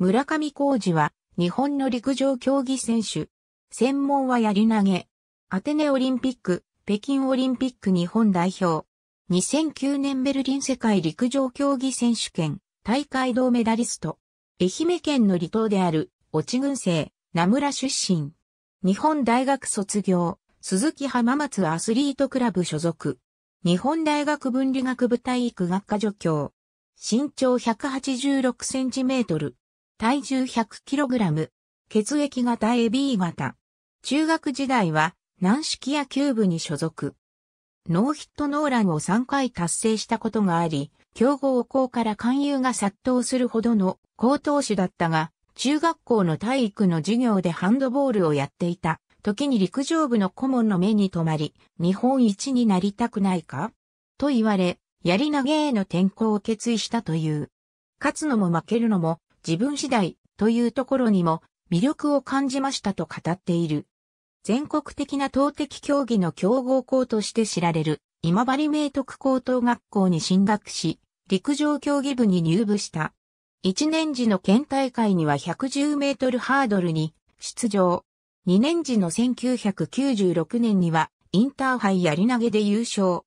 村上浩二は、日本の陸上競技選手。専門はやり投げ。アテネオリンピック、北京オリンピック日本代表。2009年ベルリン世界陸上競技選手権、大会同メダリスト。愛媛県の離島である、越ち郡生、名村出身。日本大学卒業、鈴木浜松アスリートクラブ所属。日本大学文理学部体育学科助教。身長186センチメートル。体重 100kg、血液型 AB 型。中学時代は軟式野球部に所属。ノーヒットノーランを3回達成したことがあり、強豪校から勧誘が殺到するほどの高投手だったが、中学校の体育の授業でハンドボールをやっていた。時に陸上部の顧問の目に留まり、日本一になりたくないかと言われ、やり投げへの転向を決意したという。勝つのも負けるのも自分次第というところにも魅力を感じましたと語っている。全国的な投擲競技の強豪校として知られる今治明徳高等学校に進学し、陸上競技部に入部した。1年時の県大会には110メートルハードルに出場。2年時の1996年にはインターハイやり投げで優勝。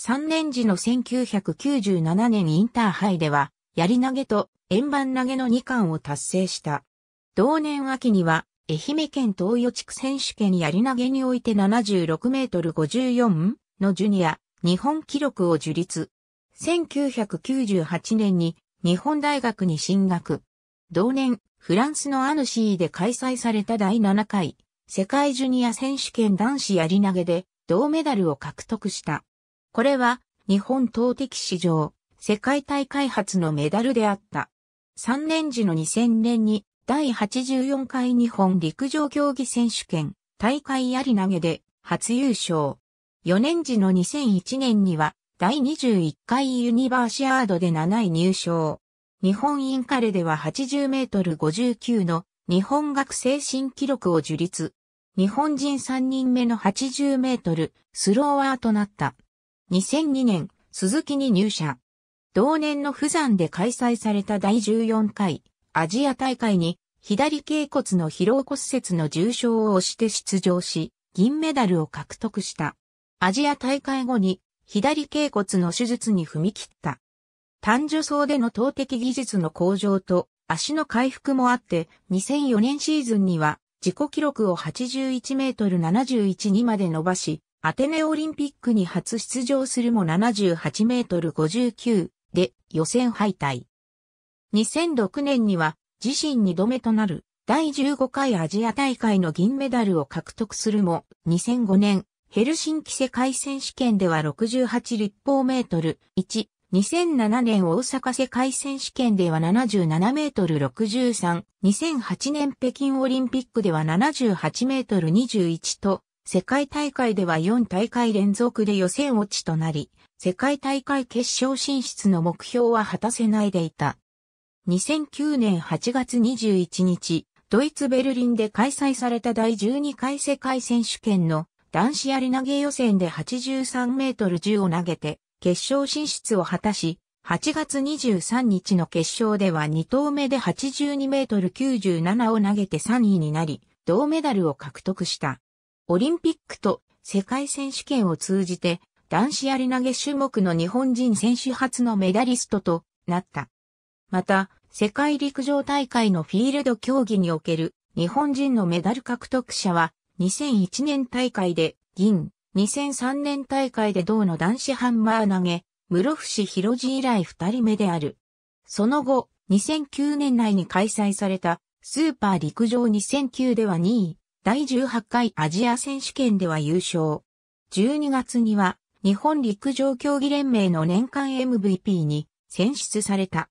3年時の1997年インターハイでは、やり投げと円盤投げの2冠を達成した。同年秋には、愛媛県東予地区選手権やり投げにおいて76メートル54のジュニア、日本記録を樹立。1998年に日本大学に進学。同年、フランスのアヌシーで開催された第7回世界ジュニア選手権男子やり投げで銅メダルを獲得した。これは日本投擲史上世界大会初のメダルであった。3年時の2000年に第84回日本陸上競技選手権大会やり投げで初優勝。4年時の2001年には第21回ユニバーシアードで7位入賞。日本インカレでは80メートル59の日本学生新記録を樹立。日本人3人目の80メートルスローワーとなった。2002年、鈴木に入社。同年の釜山で開催された第14回アジア大会に左頸骨の疲労骨折の重傷を押して出場し、銀メダルを獲得した。アジア大会後に左頸骨の手術に踏み切った。単女層での投擲技術の向上と足の回復もあって2004年シーズンには自己記録を81メートル71にまで伸ばし、アテネオリンピックに初出場するも78メートル59で予選敗退。2006年には自身2度目となる第15回アジア大会の銀メダルを獲得するも、2005年ヘルシンキ世界選手権では68立方メートル1、2007年大阪世界選手権では77メートル63、2008年北京オリンピックでは78メートル21と、世界大会では4大会連続で予選落ちとなり、世界大会決勝進出の目標は果たせないでいた。2009年8月21日、ドイツベルリンで開催された第12回世界選手権の男子やり投げ予選で83メートル10を投げて決勝進出を果たし、8月23日の決勝では2投目で82メートル97を投げて3位になり、銅メダルを獲得した。オリンピックと世界選手権を通じて男子やり投げ種目の日本人選手初のメダリストとなった。また、世界陸上大会のフィールド競技における日本人のメダル獲得者は2001年大会で銀、2003年大会で銅の男子ハンマー投げ、室伏広治以来二人目である。その後、2009年内に開催されたスーパー陸上2009では2位、第18回アジア選手権では優勝。12月には日本陸上競技連盟の年間 MVP に選出された。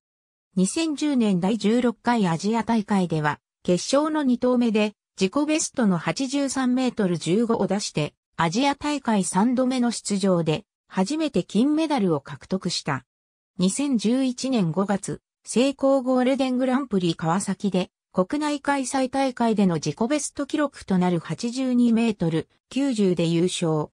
2010年第16回アジア大会では、決勝の2投目で自己ベストの83メートル15を出して、アジア大会3度目の出場で、初めて金メダルを獲得した。2011年5月、成功ゴールデングランプリ川崎で、国内開催大会での自己ベスト記録となる82メートル90で優勝。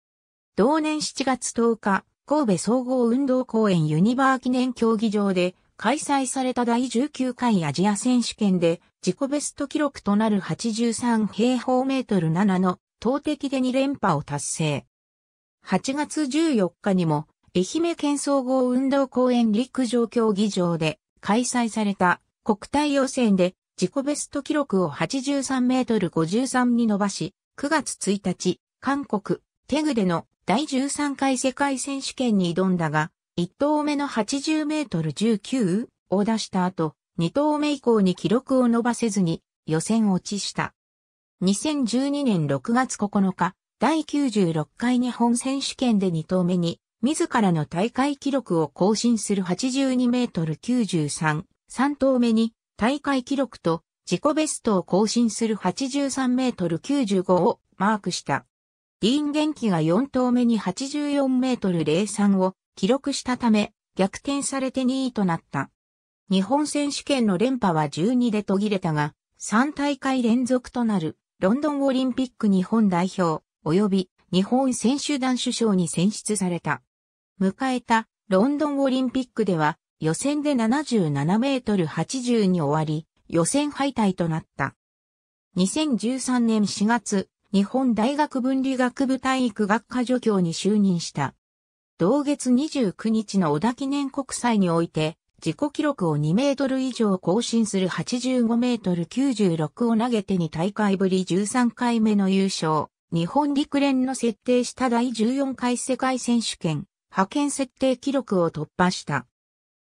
同年7月10日、神戸総合運動公園ユニバー記念競技場で開催された第19回アジア選手権で自己ベスト記録となる83平方メートル7の投擲で2連覇を達成。8月14日にも愛媛県総合運動公園陸上競技場で開催された国体予選で自己ベスト記録を83メートル53に伸ばし、9月1日、韓国、テグでの第13回世界選手権に挑んだが、1投目の80メートル19を出した後、2投目以降に記録を伸ばせずに予選落ちした。2012年6月9日、第96回日本選手権で2投目に、自らの大会記録を更新する82メートル93、3投目に大会記録と自己ベストを更新する83メートル95をマークした。リーン元気が4投目に84メートル03を記録したため、逆転されて2位となった。日本選手権の連覇は12で途切れたが、3大会連続となるロンドンオリンピック日本代表及び日本選手団首相に選出された。迎えたロンドンオリンピックでは予選で77メートル80に終わり予選敗退となった。2013年4月日本大学文理学部体育学科助教に就任した。同月29日の小田記念国際において、自己記録を2メートル以上更新する85メートル96を投げて2大会ぶり13回目の優勝。日本陸連の設定した第14回世界選手権、派遣設定記録を突破した。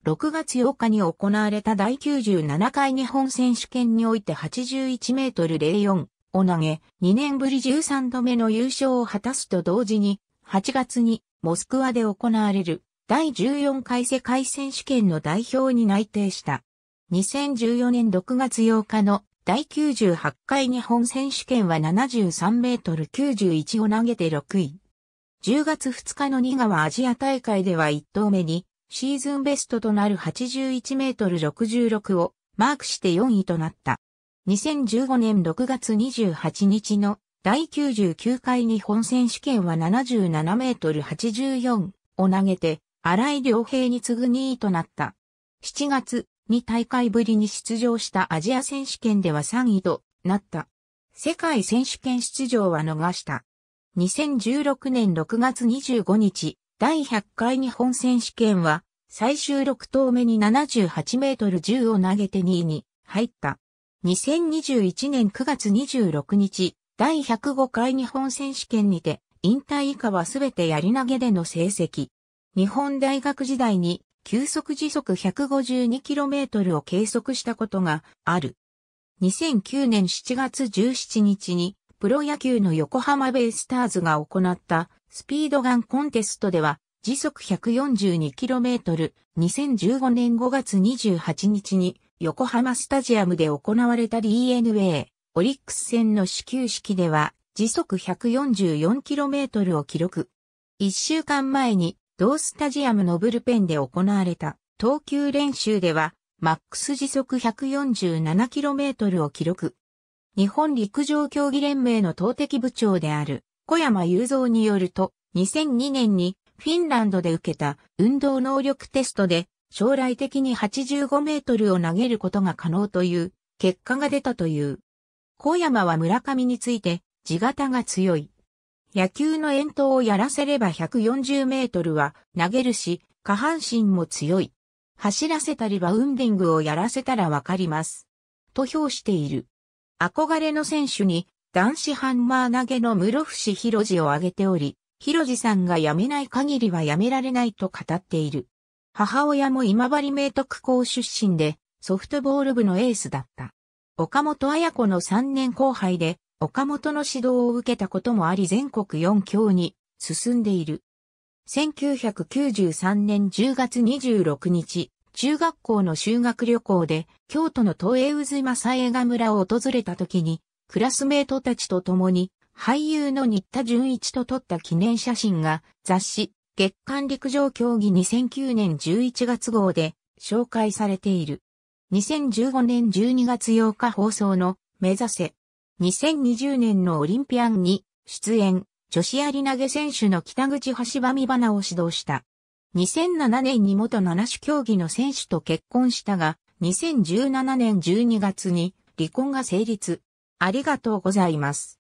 6月8日に行われた第97回日本選手権において81メートル04、を投げ、2年ぶり13度目の優勝を果たすと同時に、8月にモスクワで行われる第14回世界選手権の代表に内定した。2014年6月8日の第98回日本選手権は73メートル91を投げて6位。10月2日の新川アジア大会では1投目にシーズンベストとなる81メートル66をマークして4位となった。2015年6月28日の第99回日本選手権は77メートル84を投げて、荒井良平に次ぐ2位となった。7月に大会ぶりに出場したアジア選手権では3位となった。世界選手権出場は逃した。2016年6月25日、第100回日本選手権は、最終6投目に78メートル10を投げて2位に入った。2021年9月26日、第105回日本選手権にて、引退以下はすべてやり投げでの成績。日本大学時代に、急速時速 152km を計測したことがある。2009年7月17日に、プロ野球の横浜ベイスターズが行ったスピードガンコンテストでは時速 142km、2015年5月28日に横浜スタジアムで行われた DNA オリックス戦の始球式では時速 144km を記録。1週間前に同スタジアムのブルペンで行われた投球練習ではマックス時速 147km を記録。日本陸上競技連盟の投擲部長である小山雄三によると2002年にフィンランドで受けた運動能力テストで将来的に85メートルを投げることが可能という結果が出たという。小山は村上について地型が強い。野球の遠投をやらせれば140メートルは投げるし、下半身も強い。走らせたりバウンディングをやらせたらわかります。と評している。憧れの選手に男子ハンマー投げの室伏博士を挙げており、広ろさんが辞めない限りは辞められないと語っている。母親も今治明徳校出身で、ソフトボール部のエースだった。岡本綾子の3年後輩で、岡本の指導を受けたこともあり全国4強に進んでいる。1993年10月26日、中学校の修学旅行で、京都の東映渦正江賀村を訪れた時に、クラスメートたちと共に、俳優の新田純一と撮った記念写真が雑誌月刊陸上競技2009年11月号で紹介されている。2015年12月8日放送の目指せ2020年のオリンピアンに出演女子やり投げ選手の北口橋場美花を指導した。2007年に元七種競技の選手と結婚したが、2017年12月に離婚が成立。ありがとうございます。